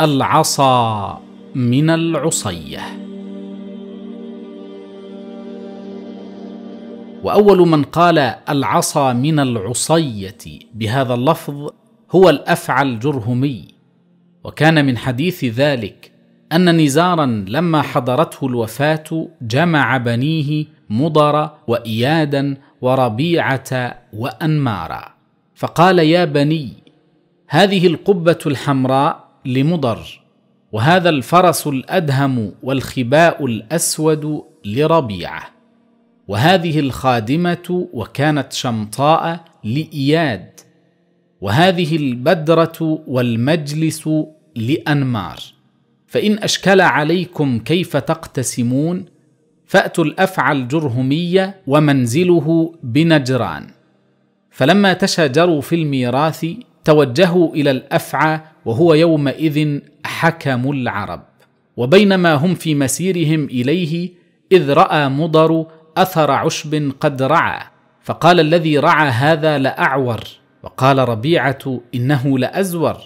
العصا من العصيه واول من قال العصا من العصيه بهذا اللفظ هو الافعى الجرهمي وكان من حديث ذلك ان نزارا لما حضرته الوفاه جمع بنيه مضر وايادا وربيعه وانمارا فقال يا بني هذه القبه الحمراء لمضر وهذا الفرس الادهم والخباء الاسود لربيعه وهذه الخادمه وكانت شمطاء لاياد وهذه البدره والمجلس لانمار فان اشكل عليكم كيف تقتسمون فاتوا الافعى الجرهميه ومنزله بنجران فلما تشاجروا في الميراث توجهوا الى الافعى وهو يومئذ حكم العرب وبينما هم في مسيرهم اليه اذ راى مضر اثر عشب قد رعى فقال الذي رعى هذا لاعور وقال ربيعه انه لازور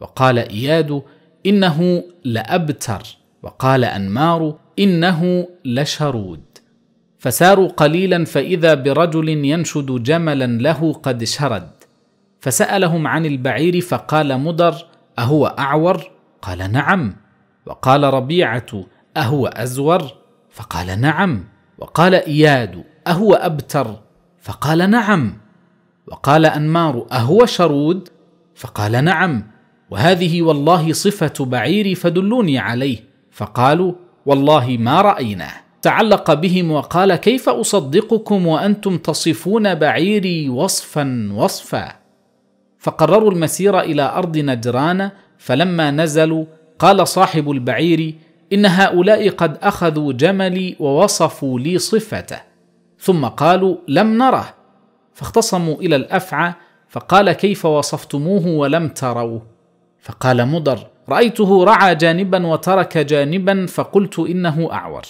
وقال اياد انه لابتر وقال انمار انه لشرود فساروا قليلا فاذا برجل ينشد جملا له قد شرد فسالهم عن البعير فقال مضر اهو اعور قال نعم وقال ربيعه اهو ازور فقال نعم وقال اياد اهو ابتر فقال نعم وقال انمار اهو شرود فقال نعم وهذه والله صفه بعيري فدلوني عليه فقالوا والله ما رايناه تعلق بهم وقال كيف اصدقكم وانتم تصفون بعيري وصفا وصفا فقرروا المسير الى ارض نجران فلما نزلوا قال صاحب البعير ان هؤلاء قد اخذوا جملي ووصفوا لي صفته ثم قالوا لم نره فاختصموا الى الافعى فقال كيف وصفتموه ولم تروه فقال مضر رايته رعى جانبا وترك جانبا فقلت انه اعور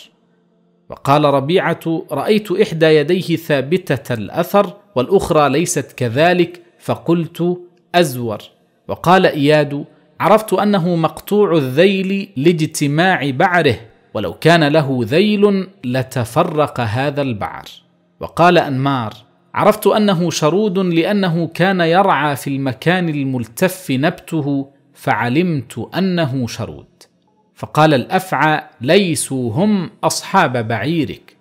وقال ربيعه رايت احدى يديه ثابته الاثر والاخرى ليست كذلك فقلت ازور وقال اياد عرفت انه مقطوع الذيل لاجتماع بعره ولو كان له ذيل لتفرق هذا البعر وقال انمار عرفت انه شرود لانه كان يرعى في المكان الملتف نبته فعلمت انه شرود فقال الافعى ليسوا هم اصحاب بعيرك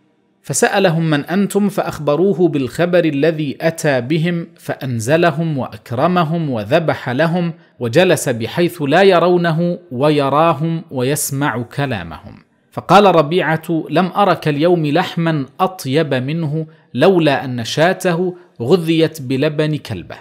فسالهم من انتم فاخبروه بالخبر الذي اتى بهم فانزلهم واكرمهم وذبح لهم وجلس بحيث لا يرونه ويراهم ويسمع كلامهم فقال ربيعه لم ارك اليوم لحما اطيب منه لولا ان شاته غذيت بلبن كلبه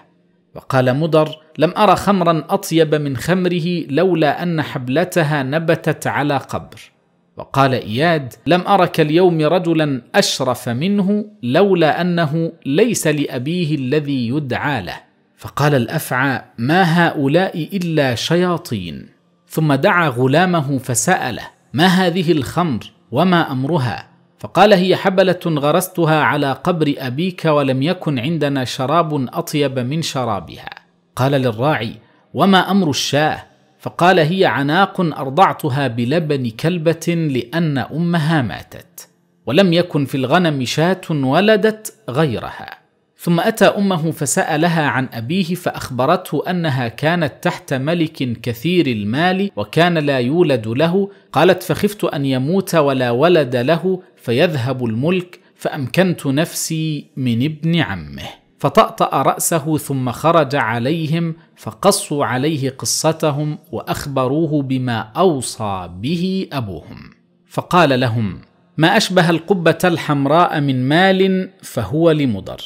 وقال مضر لم ار خمرا اطيب من خمره لولا ان حبلتها نبتت على قبر وقال اياد لم ارك اليوم رجلا اشرف منه لولا انه ليس لابيه الذي يدعى له فقال الافعى ما هؤلاء الا شياطين ثم دعا غلامه فساله ما هذه الخمر وما امرها فقال هي حبله غرستها على قبر ابيك ولم يكن عندنا شراب اطيب من شرابها قال للراعي وما امر الشاه فقال هي عناق ارضعتها بلبن كلبه لان امها ماتت ولم يكن في الغنم شاه ولدت غيرها ثم اتى امه فسالها عن ابيه فاخبرته انها كانت تحت ملك كثير المال وكان لا يولد له قالت فخفت ان يموت ولا ولد له فيذهب الملك فامكنت نفسي من ابن عمه فطأطأ رأسه ثم خرج عليهم فقصوا عليه قصتهم وأخبروه بما أوصى به أبوهم فقال لهم ما أشبه القبة الحمراء من مال فهو لمضر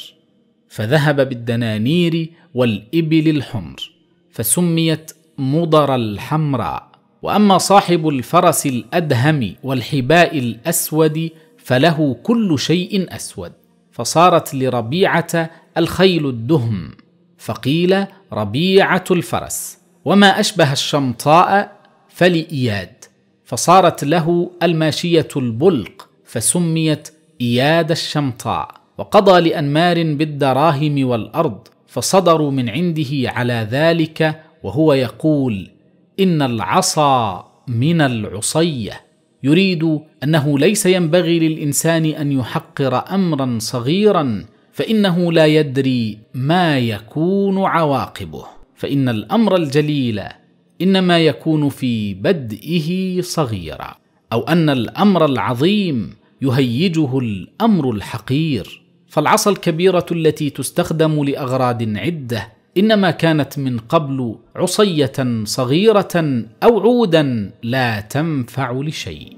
فذهب بالدنانير والإبل الحمر فسميت مضر الحمراء واما صاحب الفرس الادهم والحباء الاسود فله كل شيء اسود فصارت لربيعه الخيل الدهم فقيل ربيعه الفرس وما اشبه الشمطاء فلاياد فصارت له الماشيه البلق فسميت اياد الشمطاء وقضى لانمار بالدراهم والارض فصدروا من عنده على ذلك وهو يقول ان العصا من العصيه يريد انه ليس ينبغي للانسان ان يحقر امرا صغيرا فانه لا يدري ما يكون عواقبه فان الامر الجليل انما يكون في بدئه صغيرا او ان الامر العظيم يهيجه الامر الحقير فالعصا الكبيره التي تستخدم لاغراض عده انما كانت من قبل عصيه صغيره او عودا لا تنفع لشيء